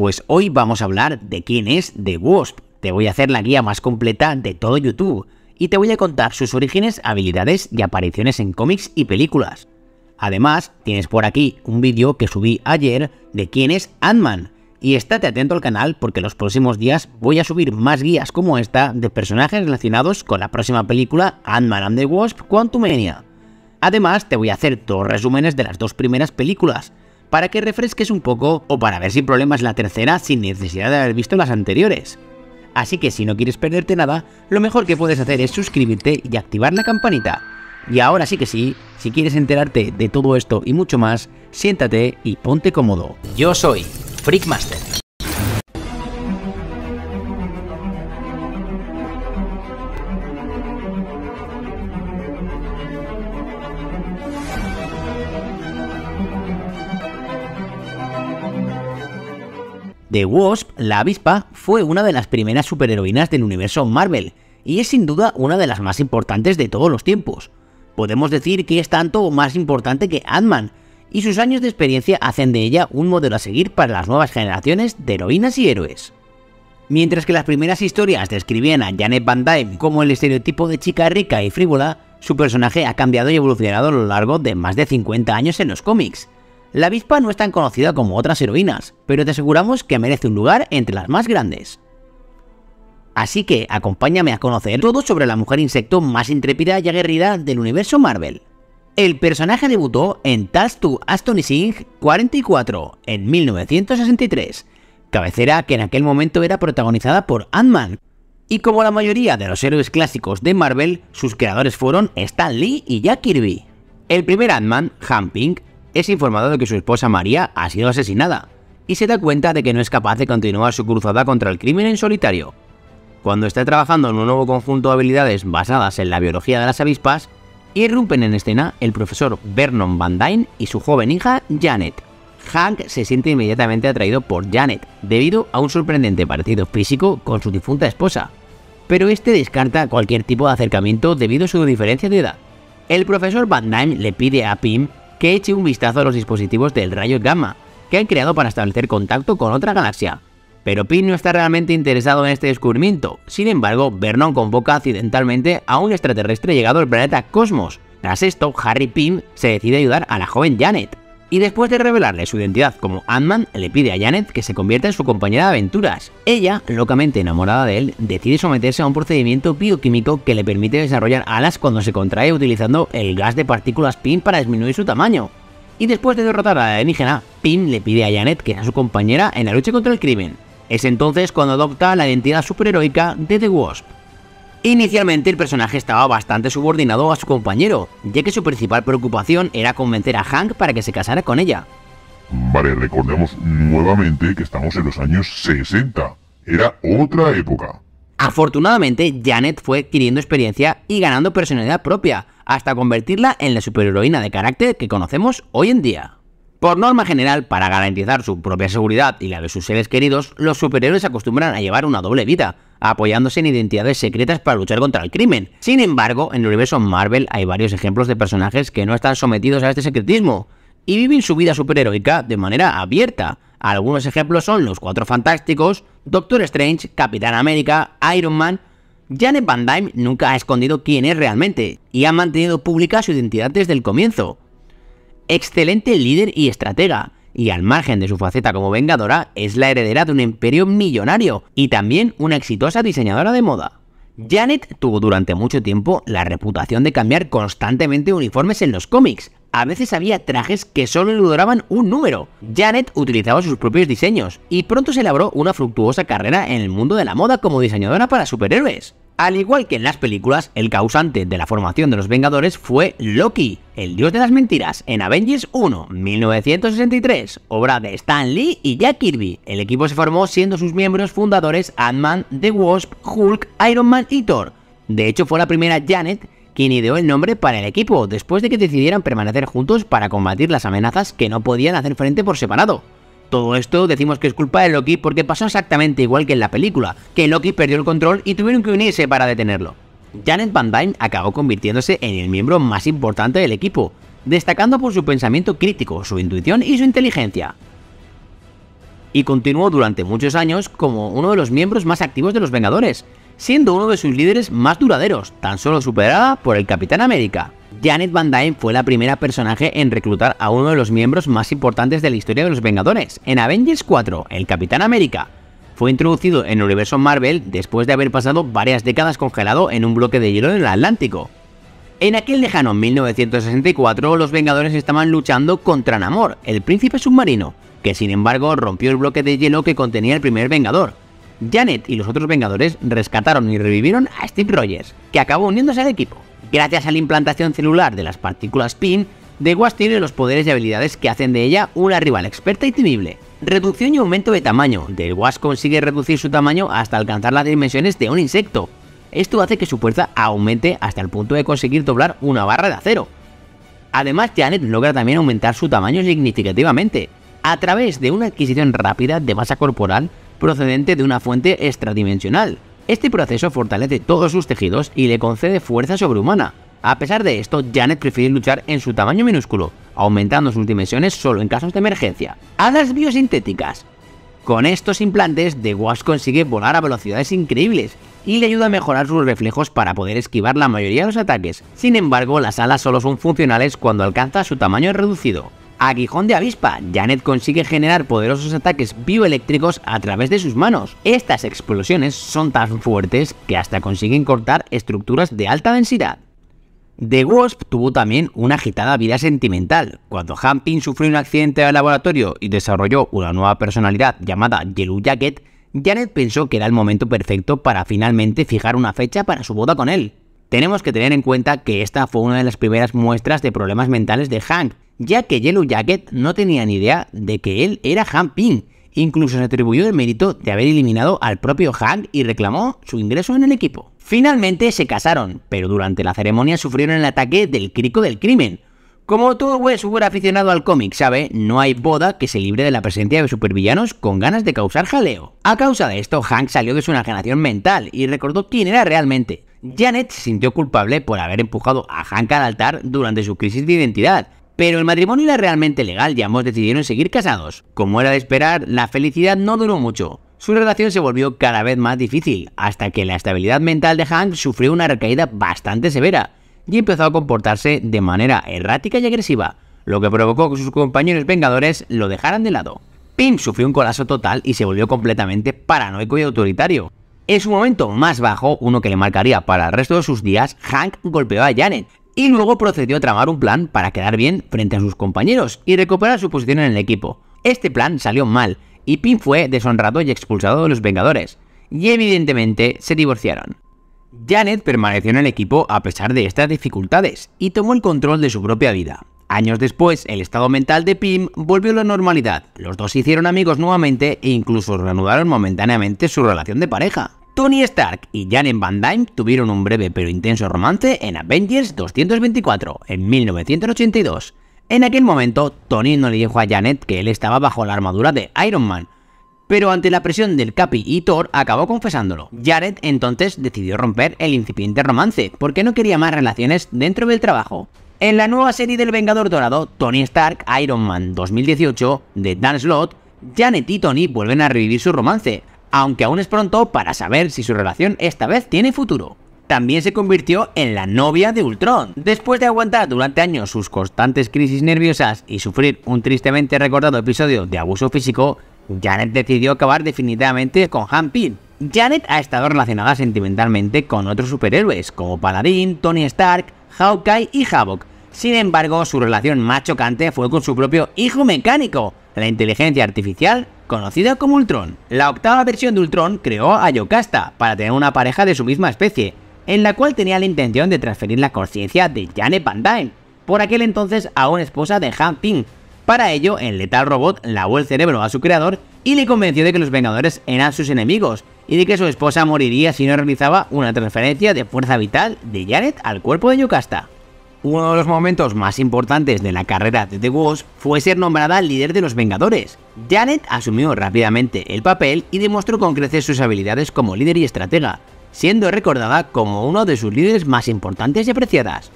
Pues hoy vamos a hablar de quién es The Wasp. Te voy a hacer la guía más completa de todo YouTube y te voy a contar sus orígenes, habilidades y apariciones en cómics y películas. Además, tienes por aquí un vídeo que subí ayer de quién es Ant-Man. Y estate atento al canal porque los próximos días voy a subir más guías como esta de personajes relacionados con la próxima película Ant-Man and the Wasp Quantumania. Además, te voy a hacer dos resúmenes de las dos primeras películas, para que refresques un poco o para ver sin problemas la tercera sin necesidad de haber visto las anteriores. Así que si no quieres perderte nada, lo mejor que puedes hacer es suscribirte y activar la campanita. Y ahora sí que sí, si quieres enterarte de todo esto y mucho más, siéntate y ponte cómodo. Yo soy Freakmaster. The Wasp, la avispa, fue una de las primeras superheroínas del universo Marvel, y es sin duda una de las más importantes de todos los tiempos. Podemos decir que es tanto o más importante que Ant-Man, y sus años de experiencia hacen de ella un modelo a seguir para las nuevas generaciones de heroínas y héroes. Mientras que las primeras historias describían a Janet Van Dyne como el estereotipo de chica rica y frívola, su personaje ha cambiado y evolucionado a lo largo de más de 50 años en los cómics, la avispa no es tan conocida como otras heroínas, pero te aseguramos que merece un lugar entre las más grandes. Así que acompáñame a conocer todo sobre la mujer insecto más intrépida y aguerrida del universo Marvel. El personaje debutó en Task to Astonishing 44 en 1963, cabecera que en aquel momento era protagonizada por Ant-Man. Y como la mayoría de los héroes clásicos de Marvel, sus creadores fueron Stan Lee y Jack Kirby. El primer Ant-Man, Hamping, es informado de que su esposa María ha sido asesinada y se da cuenta de que no es capaz de continuar su cruzada contra el crimen en solitario. Cuando está trabajando en un nuevo conjunto de habilidades basadas en la biología de las avispas, irrumpen en escena el profesor Vernon Van Dyne y su joven hija Janet. Hank se siente inmediatamente atraído por Janet, debido a un sorprendente parecido físico con su difunta esposa, pero este descarta cualquier tipo de acercamiento debido a su diferencia de edad. El profesor Van Dyne le pide a Pim que eche un vistazo a los dispositivos del rayo gamma, que han creado para establecer contacto con otra galaxia. Pero Pin no está realmente interesado en este descubrimiento, sin embargo, Vernon convoca accidentalmente a un extraterrestre llegado al planeta Cosmos. Tras esto, Harry Pim se decide ayudar a la joven Janet, y después de revelarle su identidad como Ant-Man, le pide a Janet que se convierta en su compañera de aventuras. Ella, locamente enamorada de él, decide someterse a un procedimiento bioquímico que le permite desarrollar alas cuando se contrae utilizando el gas de partículas PIN para disminuir su tamaño. Y después de derrotar a la alienígena, PIN le pide a Janet que sea su compañera en la lucha contra el crimen. Es entonces cuando adopta la identidad superheroica de The Wasp. Inicialmente el personaje estaba bastante subordinado a su compañero, ya que su principal preocupación era convencer a Hank para que se casara con ella. Vale, recordemos nuevamente que estamos en los años 60. Era otra época. Afortunadamente, Janet fue adquiriendo experiencia y ganando personalidad propia, hasta convertirla en la superheroína de carácter que conocemos hoy en día. Por norma general, para garantizar su propia seguridad y la de sus seres queridos, los superhéroes acostumbran a llevar una doble vida, apoyándose en identidades secretas para luchar contra el crimen. Sin embargo, en el universo Marvel hay varios ejemplos de personajes que no están sometidos a este secretismo y viven su vida superheroica de manera abierta. Algunos ejemplos son los Cuatro Fantásticos, Doctor Strange, Capitán América, Iron Man. Janet Van Dyne nunca ha escondido quién es realmente y ha mantenido pública su identidad desde el comienzo. Excelente líder y estratega, y al margen de su faceta como vengadora, es la heredera de un imperio millonario y también una exitosa diseñadora de moda. Janet tuvo durante mucho tiempo la reputación de cambiar constantemente uniformes en los cómics. A veces había trajes que solo eludoraban un número. Janet utilizaba sus propios diseños y pronto se elaboró una fructuosa carrera en el mundo de la moda como diseñadora para superhéroes. Al igual que en las películas, el causante de la formación de los Vengadores fue Loki, el dios de las mentiras, en Avengers 1, 1963, obra de Stan Lee y Jack Kirby. El equipo se formó siendo sus miembros fundadores Ant-Man, The Wasp, Hulk, Iron Man y Thor. De hecho, fue la primera Janet quien ideó el nombre para el equipo, después de que decidieran permanecer juntos para combatir las amenazas que no podían hacer frente por separado. Todo esto decimos que es culpa de Loki porque pasó exactamente igual que en la película, que Loki perdió el control y tuvieron que unirse para detenerlo. Janet Van Dyne acabó convirtiéndose en el miembro más importante del equipo, destacando por su pensamiento crítico, su intuición y su inteligencia. Y continuó durante muchos años como uno de los miembros más activos de los Vengadores, siendo uno de sus líderes más duraderos, tan solo superada por el Capitán América. Janet Van Dyne fue la primera personaje en reclutar a uno de los miembros más importantes de la historia de los Vengadores. En Avengers 4, el Capitán América fue introducido en el universo Marvel después de haber pasado varias décadas congelado en un bloque de hielo en el Atlántico. En aquel lejano 1964, los Vengadores estaban luchando contra Namor, el príncipe submarino, que sin embargo rompió el bloque de hielo que contenía el primer Vengador. Janet y los otros Vengadores rescataron y revivieron a Steve Rogers, que acabó uniéndose al equipo. Gracias a la implantación celular de las partículas PIN, Wasp tiene los poderes y habilidades que hacen de ella una rival experta y temible. Reducción y aumento de tamaño. Wasp consigue reducir su tamaño hasta alcanzar las dimensiones de un insecto. Esto hace que su fuerza aumente hasta el punto de conseguir doblar una barra de acero. Además, Janet logra también aumentar su tamaño significativamente, a través de una adquisición rápida de masa corporal procedente de una fuente extradimensional. Este proceso fortalece todos sus tejidos y le concede fuerza sobrehumana. A pesar de esto, Janet prefiere luchar en su tamaño minúsculo, aumentando sus dimensiones solo en casos de emergencia. Alas biosintéticas. Con estos implantes, The Wasp consigue volar a velocidades increíbles y le ayuda a mejorar sus reflejos para poder esquivar la mayoría de los ataques. Sin embargo, las alas solo son funcionales cuando alcanza su tamaño reducido aguijón de avispa. Janet consigue generar poderosos ataques bioeléctricos a través de sus manos. Estas explosiones son tan fuertes que hasta consiguen cortar estructuras de alta densidad. The Wasp tuvo también una agitada vida sentimental. Cuando Hampin sufrió un accidente de laboratorio y desarrolló una nueva personalidad llamada Yellow Jacket, Janet pensó que era el momento perfecto para finalmente fijar una fecha para su boda con él. Tenemos que tener en cuenta que esta fue una de las primeras muestras de problemas mentales de Hank, ya que Yellow Jacket no tenía ni idea de que él era Hank Pym. Incluso se atribuyó el mérito de haber eliminado al propio Hank y reclamó su ingreso en el equipo. Finalmente se casaron, pero durante la ceremonia sufrieron el ataque del crico del crimen. Como todo buen súper aficionado al cómic sabe, no hay boda que se libre de la presencia de supervillanos con ganas de causar jaleo. A causa de esto, Hank salió de su enajenación mental y recordó quién era realmente. Janet se sintió culpable por haber empujado a Hank al altar durante su crisis de identidad, pero el matrimonio era realmente legal y ambos decidieron seguir casados. Como era de esperar, la felicidad no duró mucho. Su relación se volvió cada vez más difícil, hasta que la estabilidad mental de Hank sufrió una recaída bastante severa y empezó a comportarse de manera errática y agresiva, lo que provocó que sus compañeros vengadores lo dejaran de lado. Pim sufrió un colapso total y se volvió completamente paranoico y autoritario. En su momento más bajo, uno que le marcaría para el resto de sus días, Hank golpeó a Janet y luego procedió a tramar un plan para quedar bien frente a sus compañeros y recuperar su posición en el equipo. Este plan salió mal y Pim fue deshonrado y expulsado de los Vengadores, y evidentemente se divorciaron. Janet permaneció en el equipo a pesar de estas dificultades y tomó el control de su propia vida. Años después, el estado mental de Pim volvió a la normalidad, los dos se hicieron amigos nuevamente e incluso reanudaron momentáneamente su relación de pareja. Tony Stark y Janet Van Dyne tuvieron un breve pero intenso romance en Avengers 224 en 1982. En aquel momento, Tony no le dijo a Janet que él estaba bajo la armadura de Iron Man, pero ante la presión del Capi y Thor acabó confesándolo. Janet entonces decidió romper el incipiente romance porque no quería más relaciones dentro del trabajo. En la nueva serie del Vengador Dorado, Tony Stark Iron Man 2018 de Dan Slott, Janet y Tony vuelven a revivir su romance, aunque aún es pronto para saber si su relación esta vez tiene futuro también se convirtió en la novia de Ultron. Después de aguantar durante años sus constantes crisis nerviosas y sufrir un tristemente recordado episodio de abuso físico, Janet decidió acabar definitivamente con Han Pin. Janet ha estado relacionada sentimentalmente con otros superhéroes como Paladín, Tony Stark, Hawkeye y Havok. Sin embargo, su relación más chocante fue con su propio hijo mecánico, la inteligencia artificial conocida como Ultron. La octava versión de Ultron creó a Yocasta para tener una pareja de su misma especie, en la cual tenía la intención de transferir la conciencia de Janet Van Dyne, por aquel entonces aún esposa de Han Ping. Para ello, el letal robot lavó el cerebro a su creador y le convenció de que los Vengadores eran sus enemigos y de que su esposa moriría si no realizaba una transferencia de fuerza vital de Janet al cuerpo de Yocasta. Uno de los momentos más importantes de la carrera de The Wasp fue ser nombrada líder de los Vengadores. Janet asumió rápidamente el papel y demostró con creces sus habilidades como líder y estratega, siendo recordada como uno de sus líderes más importantes y apreciadas.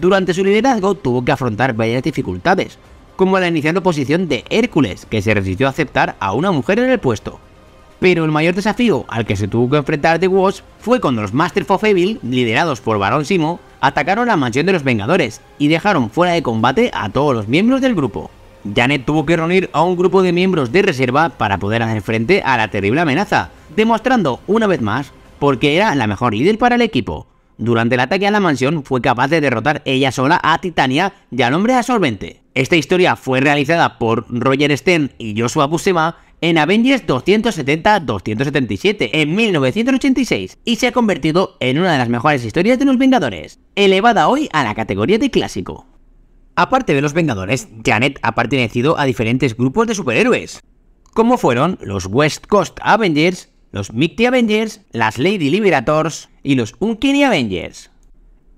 Durante su liderazgo tuvo que afrontar varias dificultades, como la inicial oposición de Hércules, que se resistió a aceptar a una mujer en el puesto. Pero el mayor desafío al que se tuvo que enfrentar The Watch fue cuando los Masters of Evil, liderados por Baron Simo, atacaron la mansión de los Vengadores y dejaron fuera de combate a todos los miembros del grupo. Janet tuvo que reunir a un grupo de miembros de reserva para poder hacer frente a la terrible amenaza, demostrando una vez más por qué era la mejor líder para el equipo. Durante el ataque a la mansión fue capaz de derrotar ella sola a Titania y al hombre absorbente. Esta historia fue realizada por Roger Sten y Joshua Buscema en Avengers 270-277 en 1986 y se ha convertido en una de las mejores historias de los Vengadores, elevada hoy a la categoría de clásico. Aparte de los Vengadores, Janet ha pertenecido a diferentes grupos de superhéroes, como fueron los West Coast Avengers, los Mighty Avengers, las Lady Liberators y los Uncanny Avengers.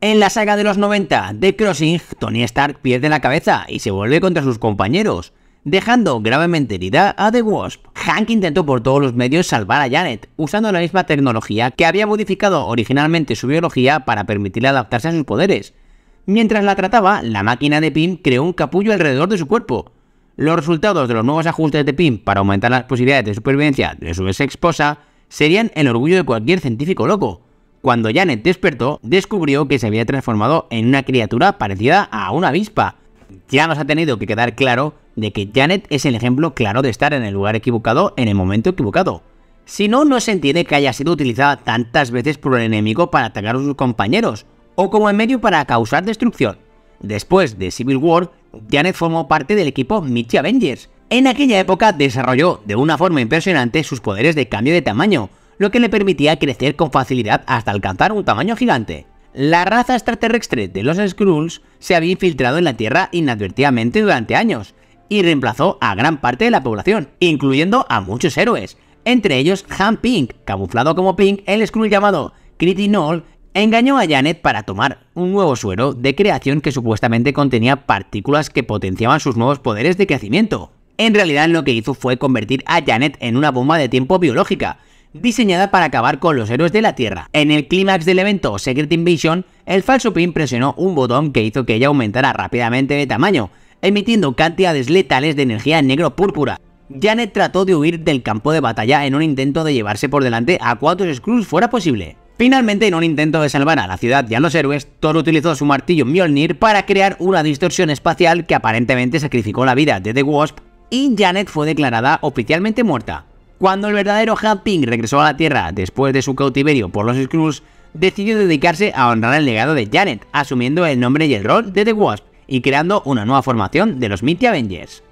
En la saga de los 90 de Crossing, Tony Stark pierde la cabeza y se vuelve contra sus compañeros, dejando gravemente herida a The Wasp. Hank intentó por todos los medios salvar a Janet, usando la misma tecnología que había modificado originalmente su biología para permitirle adaptarse a sus poderes. Mientras la trataba, la máquina de Pym creó un capullo alrededor de su cuerpo. Los resultados de los nuevos ajustes de Pym para aumentar las posibilidades de supervivencia de su ex esposa serían el orgullo de cualquier científico loco. Cuando Janet despertó, descubrió que se había transformado en una criatura parecida a una avispa. Ya nos ha tenido que quedar claro de que Janet es el ejemplo claro de estar en el lugar equivocado en el momento equivocado. Si no, no se entiende que haya sido utilizada tantas veces por el enemigo para atacar a sus compañeros, o como en medio para causar destrucción. Después de Civil War, Janet formó parte del equipo Michi Avengers. En aquella época desarrolló de una forma impresionante sus poderes de cambio de tamaño, lo que le permitía crecer con facilidad hasta alcanzar un tamaño gigante. La raza extraterrestre de los Skrulls se había infiltrado en la Tierra inadvertidamente durante años, y reemplazó a gran parte de la población, incluyendo a muchos héroes, entre ellos Han Pink, camuflado como Pink, el Skrull llamado Knoll, engañó a Janet para tomar un nuevo suero de creación que supuestamente contenía partículas que potenciaban sus nuevos poderes de crecimiento. En realidad lo que hizo fue convertir a Janet en una bomba de tiempo biológica, diseñada para acabar con los héroes de la Tierra. En el clímax del evento Secret Invasion, el falso Pink presionó un botón que hizo que ella aumentara rápidamente de tamaño, emitiendo cantidades letales de energía negro-púrpura. Janet trató de huir del campo de batalla en un intento de llevarse por delante a cuatro Skrulls fuera posible. Finalmente, en un intento de salvar a la ciudad y a los héroes, Thor utilizó su martillo Mjolnir para crear una distorsión espacial que aparentemente sacrificó la vida de The Wasp y Janet fue declarada oficialmente muerta. Cuando el verdadero Ping regresó a la Tierra después de su cautiverio por los Skrulls, decidió dedicarse a honrar el legado de Janet, asumiendo el nombre y el rol de The Wasp y creando una nueva formación de los Mighty Avengers.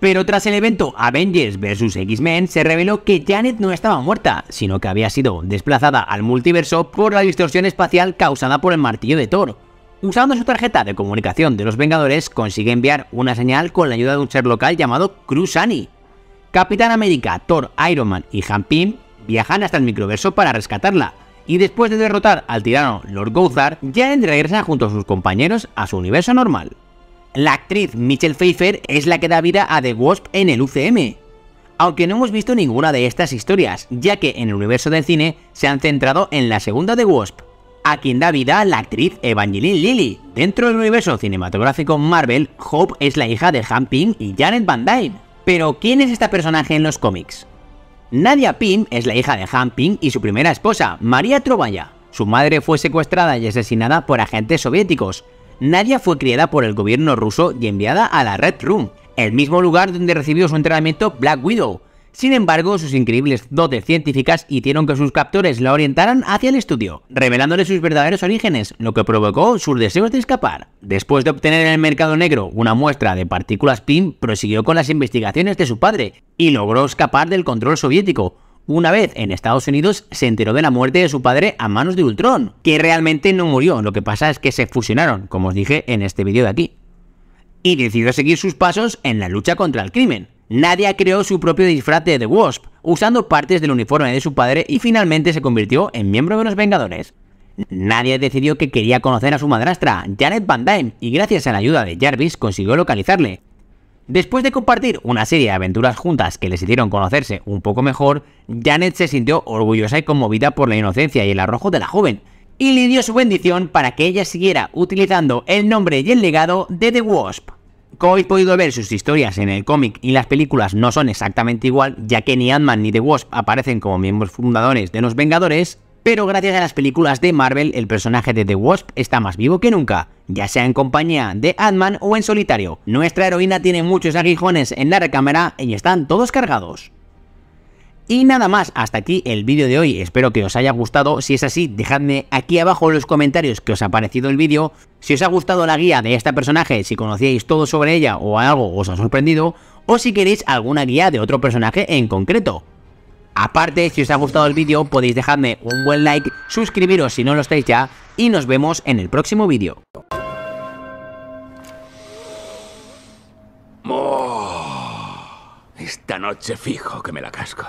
Pero tras el evento Avengers vs X-Men se reveló que Janet no estaba muerta, sino que había sido desplazada al multiverso por la distorsión espacial causada por el martillo de Thor. Usando su tarjeta de comunicación de los Vengadores consigue enviar una señal con la ayuda de un ser local llamado Cruzani. Capitán América, Thor, Iron Man y Pym viajan hasta el microverso para rescatarla, y después de derrotar al tirano Lord Gothard, Janet regresa junto a sus compañeros a su universo normal. La actriz Michelle Pfeiffer es la que da vida a The Wasp en el UCM. Aunque no hemos visto ninguna de estas historias, ya que en el universo del cine se han centrado en la segunda The Wasp, a quien da vida la actriz Evangeline Lilly. Dentro del universo cinematográfico Marvel, Hope es la hija de Han Ping y Janet Van Dyne. Pero, ¿quién es esta personaje en los cómics? Nadia Pym es la hija de Han Ping y su primera esposa, María Trovaya. Su madre fue secuestrada y asesinada por agentes soviéticos, Nadia fue criada por el gobierno ruso y enviada a la Red Room, el mismo lugar donde recibió su entrenamiento Black Widow. Sin embargo, sus increíbles dotes científicas hicieron que sus captores la orientaran hacia el estudio, revelándole sus verdaderos orígenes, lo que provocó sus deseos de escapar. Después de obtener en el mercado negro una muestra de partículas PIM, prosiguió con las investigaciones de su padre y logró escapar del control soviético, una vez en Estados Unidos se enteró de la muerte de su padre a manos de Ultron, que realmente no murió, lo que pasa es que se fusionaron, como os dije en este vídeo de aquí, y decidió seguir sus pasos en la lucha contra el crimen. Nadia creó su propio disfraz de Wasp, usando partes del uniforme de su padre y finalmente se convirtió en miembro de los Vengadores. Nadia decidió que quería conocer a su madrastra, Janet Van Dyne, y gracias a la ayuda de Jarvis consiguió localizarle, Después de compartir una serie de aventuras juntas que les hicieron conocerse un poco mejor, Janet se sintió orgullosa y conmovida por la inocencia y el arrojo de la joven, y le dio su bendición para que ella siguiera utilizando el nombre y el legado de The Wasp. Como habéis podido ver, sus historias en el cómic y las películas no son exactamente igual, ya que ni Ant-Man ni The Wasp aparecen como miembros fundadores de los Vengadores, pero gracias a las películas de Marvel, el personaje de The Wasp está más vivo que nunca, ya sea en compañía de Ant-Man o en solitario. Nuestra heroína tiene muchos aguijones en la recámara y están todos cargados. Y nada más, hasta aquí el vídeo de hoy, espero que os haya gustado, si es así dejadme aquí abajo en los comentarios que os ha parecido el vídeo, si os ha gustado la guía de este personaje, si conocíais todo sobre ella o algo os ha sorprendido, o si queréis alguna guía de otro personaje en concreto. Aparte, si os ha gustado el vídeo podéis dejarme un buen like, suscribiros si no lo estáis ya y nos vemos en el próximo vídeo. esta noche fijo que me la casco.